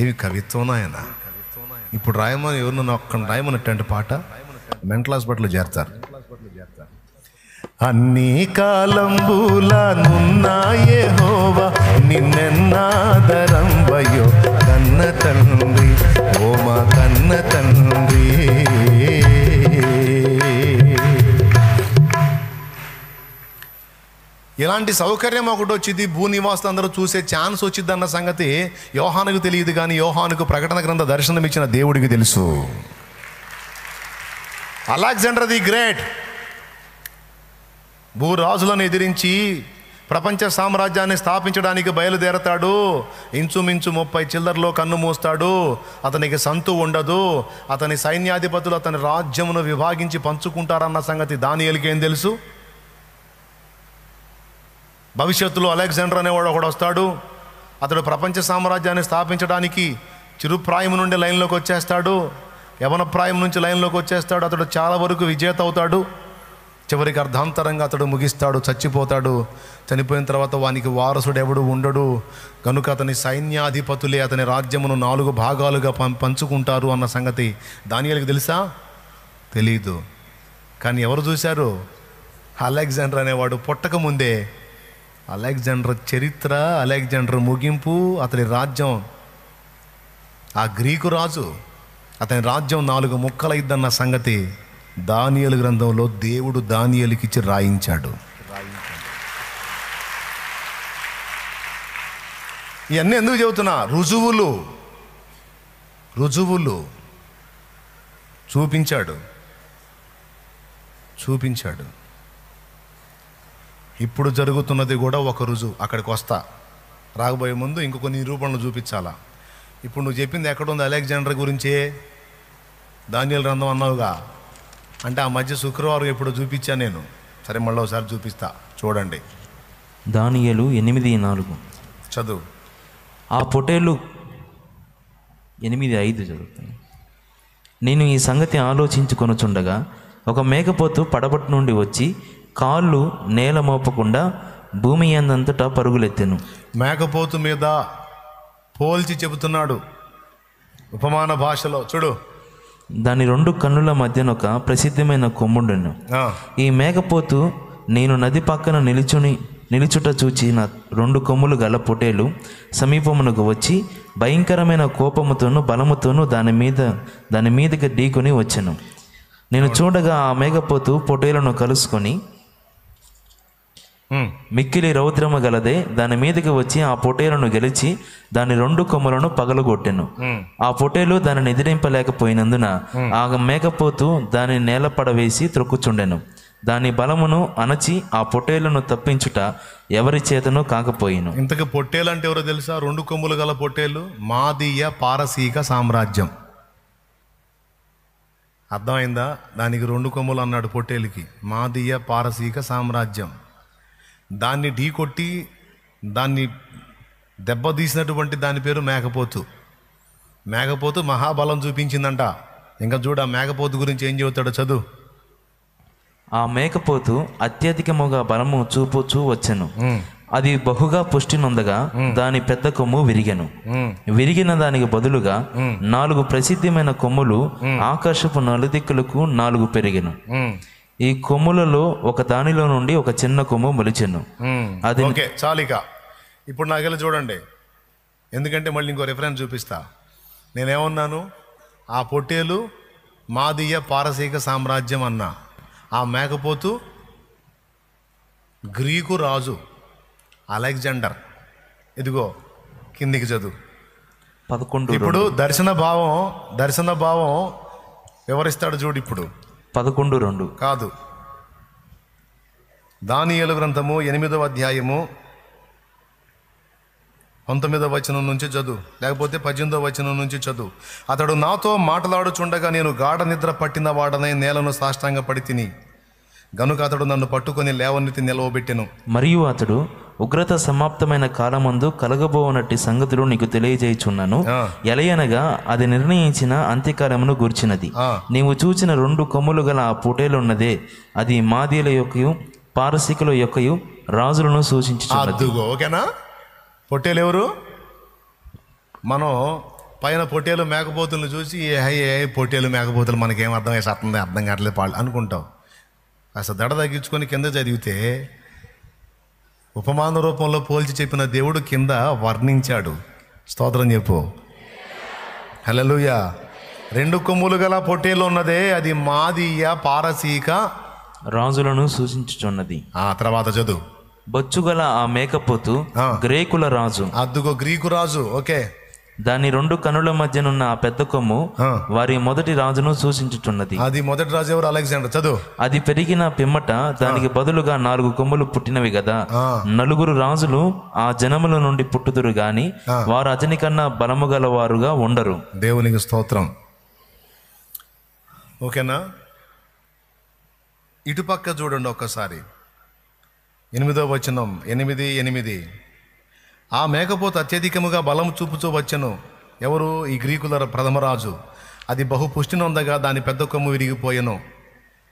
ఏమి కవిత్వం ఆయన ఇప్పుడు రాయమని ఎవరు ఒక్కని రాయమన్నటువంటి పాట మెంటల్ హాస్పిటల్ చేరతారు అన్ని కాలంబూల నున్నాయే హోవా నిన్నెన్నాదరం వయో కన్న తండ్రి ఓ మా కన్న తండ్రి ఇలాంటి సౌకర్యం ఒకటి వచ్చింది భూనివాసులు అందరూ చూసే ఛాన్స్ వచ్చింది అన్న సంగతి యోహానుకు తెలియదు కానీ యోహానుకు ప్రకటన గ్రంథ దర్శనం ఇచ్చిన దేవుడికి తెలుసు అలెగ్జాండర్ ది గ్రేట్ భూరాజులను ఎదిరించి ప్రపంచ సామ్రాజ్యాన్ని స్థాపించడానికి బయలుదేరతాడు ఇంచుమించు ముప్పై చిల్లర్లో కన్ను మూస్తాడు అతనికి సంతు ఉండదు అతని సైన్యాధిపతులు అతని రాజ్యమును విభాగించి పంచుకుంటారన్న సంగతి దాని ఏం తెలుసు భవిష్యత్తులో అలెగ్జాండర్ అనేవాడు ఒకడు వస్తాడు అతడు ప్రపంచ సామ్రాజ్యాన్ని స్థాపించడానికి చిరుప్రాయం నుండి లైన్లోకి వచ్చేస్తాడు యవనప్రాయం నుంచి లైన్లోకి వచ్చేస్తాడు అతడు చాలా వరకు విజేత అవుతాడు చివరికి అర్ధాంతరంగా అతడు ముగిస్తాడు చచ్చిపోతాడు చనిపోయిన తర్వాత వానికి వారసుడు ఎవడు ఉండడు కనుక అతని సైన్యాధిపతులే అతని రాజ్యమును నాలుగు భాగాలుగా పంచుకుంటారు అన్న సంగతి దానియాలకు తెలుసా తెలీదు కానీ ఎవరు చూశారు అలెగ్జాండర్ అనేవాడు పుట్టక ముందే అలెగ్జాండర్ చరిత్ర అలెగ్జాండర్ ముగింపు అతని రాజ్యం ఆ గ్రీకు రాజు అతని రాజ్యం నాలుగు ముక్కలైద్దన్న సంగతి దానియలు గ్రంథంలో దేవుడు దానియలకిచ్చి రాయించాడు ఇవన్నీ ఎందుకు చెబుతున్నా రుజువులు రుజువులు చూపించాడు చూపించాడు ఇప్పుడు జరుగుతున్నది కూడా ఒక రుజు అక్కడికి వస్తా రాకబోయే ముందు ఇంకో కొన్ని నిరూపణలు చూపించాలా ఇప్పుడు నువ్వు చెప్పింది ఎక్కడుంది అలెగ్జాండర్ గురించే ధాన్యాల రంధం అన్నావుగా అంటే ఆ మధ్య శుక్రవారం ఎప్పుడు చూపించా నేను సరే మళ్ళీ ఒకసారి చూపిస్తా చూడండి దానియలు ఎనిమిది నాలుగు చదువు ఆ పొటేలు ఎనిమిది ఐదు చదువుతాను నేను ఈ సంగతి ఆలోచించుకొనుచుండగా ఒక మేకపోతు పడబట్టు నుండి వచ్చి కాళ్ళు నేల మోపకుండా భూమి అందంతటా పరుగులెత్తాను మేకపోతు మీద పోల్చి చెబుతున్నాడు ఉపమాన భాషలో చూడు దాని రెండు కన్నుల మధ్యన ఒక ప్రసిద్ధమైన కొమ్ముండును ఈ మేకపోతు నేను నది పక్కన నిలుచుని నిలుచుట చూచి నా రెండు కొమ్ములు గల పొటేలు సమీపమునకు వచ్చి భయంకరమైన కోపముతోనూ బలముతోనూ దాని మీద దాని మీదకి ఢీకొని వచ్చాను నేను చూడగా ఆ మేకపోతు పొటేలను కలుసుకొని Hmm. మిక్కిలి రౌద్రము గలదే దాని మీదకి వచ్చి ఆ పొటేలను గెలిచి దాని రెండు కొమ్మలను పగలగొట్టెను hmm. ఆ పొటేలు దానిని ఎదిరింపలేకపోయినందున hmm. ఆ మేకపోతూ దాని నేల పడవేసి త్రొక్కుచుండెను దాని బలమును అణచి ఆ పొట్టేలను తప్పించుట ఎవరి చేతను కాకపోయిను ఇంతకు పొట్టేలు అంటే ఎవరో తెలుసా రెండు కొమ్ములు గల పొట్టేలు మాదీయ పారసీక సామ్రాజ్యం అర్థమైందా దానికి రెండు కొమ్ములు అన్నాడు పొట్టేలుకి మాదీయ పారసీక సామ్రాజ్యం దాన్ని ఢీ కొట్టి దాన్ని దెబ్బతీసినటువంటి దాని పేరు మేకపోతు మేకపోతు మహాబలం చూపించిందంట ఇంకా చూడ మేకపోతు గురించి ఏం చెబుతాడో చదువు ఆ మేకపోతు అత్యధికముగా బలము చూపుచూ వచ్చెను అది బహుగా పుష్టి నొందగా దాని పెద్ద కొమ్ము విరిగెను విరిగిన దానికి బదులుగా నాలుగు ప్రసిద్ధమైన కొమ్ములు ఆకర్షపు నలుదిక్కులకు నాలుగు పెరిగెను ఈ కొమ్ములలో ఒక దానిలో నుండి ఒక చిన్న కొమ్ము మొలిచెను అది ఓకే చాలిక ఇప్పుడు నాకెళ్ళి చూడండి ఎందుకంటే మళ్ళీ ఇంకో రిఫరెన్స్ చూపిస్తా నేనేమన్నాను ఆ పొట్టేలు మాదియ పారసీక సామ్రాజ్యం అన్న ఆ మేకపోతు గ్రీకు రాజు అలెగ్జాండర్ ఇదిగో కిందికి చదువు పదకొండు ఇప్పుడు దర్శన భావం దర్శన భావం వివరిస్తాడు చూడు ఇప్పుడు పదకొండు రెండు కాదు దానియలు గ్రంథము ఎనిమిదవ అధ్యాయము పంతొమ్మిదవ వచనం నుంచి చదువు లేకపోతే పద్దెనిమిదవ వచనం నుంచి చదువు అతడు నాతో మాట్లాడుచుండగా నేను గాఢ నిద్ర పట్టిన వాడనై నేలను సాష్టాంగపడి తిని గనుక అతడు నన్ను పట్టుకొని లేవనెత్తి నిలవబెట్టెను మరియు అతడు ఉగ్రత సమాప్తమైన కాలమందు కలగబోవనట్టి సంగతులు నీకు తెలియజేయుచున్నాను ఎలయనగా అది నిర్ణయించిన అంత్యకాలమును గుర్చినది నీవు చూచిన రెండు కొమ్ములు గల ఆ పుటేలున్నదే అది మాదీల యొక్క పారసికుల యొక్క రాజులను సూచించు ఓకేనా పొట్టేలు ఎవరు మనం పైన పొట్టేలు మేకపోతులను చూసి ఏ హై ఏ పొట్టేలు మేకపోతులు మనకేం అర్థం వేసి అర్థం అర్థం కావట్లేదు పాలు అనుకుంటాం అసలు దడ తగ్గించుకొని కింద చదివితే ఉపమాన రూపంలో పోల్చి చెప్పిన దేవుడు కింద వర్ణించాడు స్తోత్రం చెప్పు హలలుయ రెండు కొమ్ములు గల పొట్టేలు ఉన్నదే అది మాదీయ పారసీక రాజులను సూచించుచున్నది ఆ తర్వాత చదువు బొచ్చుగల ఆ మేకపోతు గ్రేకుల రాజు అద్దుగో గ్రీకు రాజు ఓకే దాని రెండు కనుల మధ్యనున్న ఆ పెద్ద కొమ్ము వారి మొదటి రాజును సూచించుచున్నది అది మొదటి రాజు ఎవరు అలెగ్జాండర్ చదువు అది పెరిగిన పిమ్మట దానికి బదులుగా నాలుగు కొమ్ములు పుట్టినవి కదా నలుగురు రాజులు ఆ జనముల నుండి పుట్టుదురు గాని వారు అతని కన్నా బలము గలవారుగా ఉండరు దేవునికి స్తోత్రం ఓకేనా ఇటుపక్క చూడండి ఒకసారి ఎనిమిదో వచనం ఎనిమిది ఎనిమిది ఆ మేకపోత అత్యధికముగా బలం చూపుచూ వచ్చను ఎవరు ఈ గ్రీకుల ప్రథమరాజు అది బహు ఉందగా దాని పెద్ద కొమ్ము విరిగిపోయెను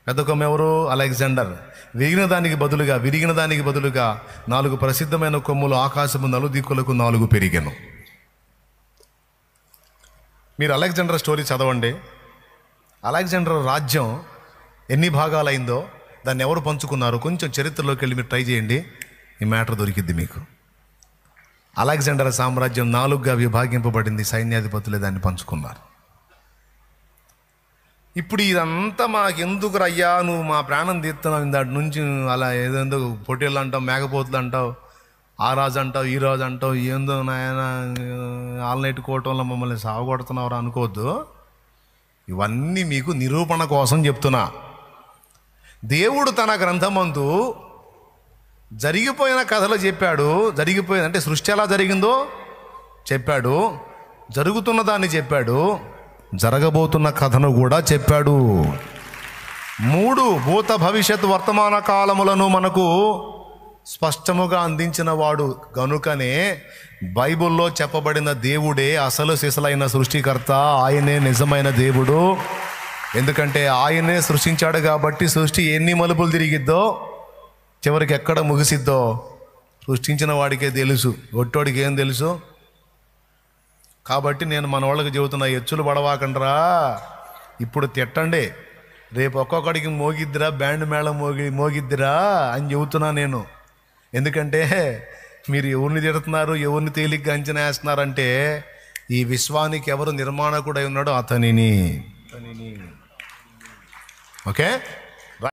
పెద్ద కొమ్ము ఎవరు అలెగ్జాండర్ విరిగిన దానికి బదులుగా విరిగిన దానికి బదులుగా నాలుగు ప్రసిద్ధమైన కొమ్ములు ఆకాశము నలుదిక్కులకు నాలుగు పెరిగాను మీరు అలెగ్జాండర్ స్టోరీ చదవండి అలెగ్జాండర్ రాజ్యం ఎన్ని భాగాలైందో దాన్ని ఎవరు పంచుకున్నారు కొంచెం చరిత్రలోకి వెళ్ళి మీరు ట్రై చేయండి ఈ మ్యాటర్ దొరికిద్ది మీకు అలెగ్జాండర్ సామ్రాజ్యం నాలుగుగా విభాగింపబడింది సైన్యాధిపతులే దాన్ని పంచుకున్నారు ఇప్పుడు ఇదంతా మాకెందుకు రయ్యా నువ్వు మా ప్రాణం తీస్తున్నావు దాటి నుంచి అలా ఏదేందో పొట్టేళ్ళు అంటావు మేకపోతులు అంటావు ఆ రాజు అంటావు ఈ రాజు అంటావు ఏందో నాయన ఆల్ నైట్ కోటంలో మమ్మల్ని సాగొడుతున్నావు అనుకోవద్దు ఇవన్నీ మీకు నిరూపణ కోసం చెప్తున్నా దేవుడు తన గ్రంథమందు జరిగిపోయిన కథలు చెప్పాడు జరిగిపోయింది అంటే సృష్టి ఎలా జరిగిందో చెప్పాడు జరుగుతున్న దాన్ని చెప్పాడు జరగబోతున్న కథను కూడా చెప్పాడు మూడు భూత భవిష్యత్ వర్తమాన కాలములను మనకు స్పష్టముగా అందించిన వాడు గనుకనే బైబిల్లో చెప్పబడిన దేవుడే అసలు సిసలైన సృష్టికర్త ఆయనే నిజమైన దేవుడు ఎందుకంటే ఆయనే సృష్టించాడు కాబట్టి సృష్టి ఎన్ని మలుపులు తిరిగిద్దో చివరికి ఎక్కడ ముగిసిద్దో సృష్టించిన వాడికే తెలుసు ఒట్టోడికి ఏం తెలుసు కాబట్టి నేను మన వాళ్ళకి చెబుతున్నా ఎచ్చులు పడవాకండ్రా ఇప్పుడు తిట్టండి రేపు ఒక్కొక్కడికి మోగిద్దిరా బ్యాండ్ మేళం మోగి మోగిద్దిరా అని చెబుతున్నా నేను ఎందుకంటే మీరు ఎవరిని తిడుతున్నారు ఎవరిని తేలిగ్గా అంచనా వేస్తున్నారంటే ఈ విశ్వానికి ఎవరు నిర్మాణకుడై ఉన్నాడో అతనిని ఓకే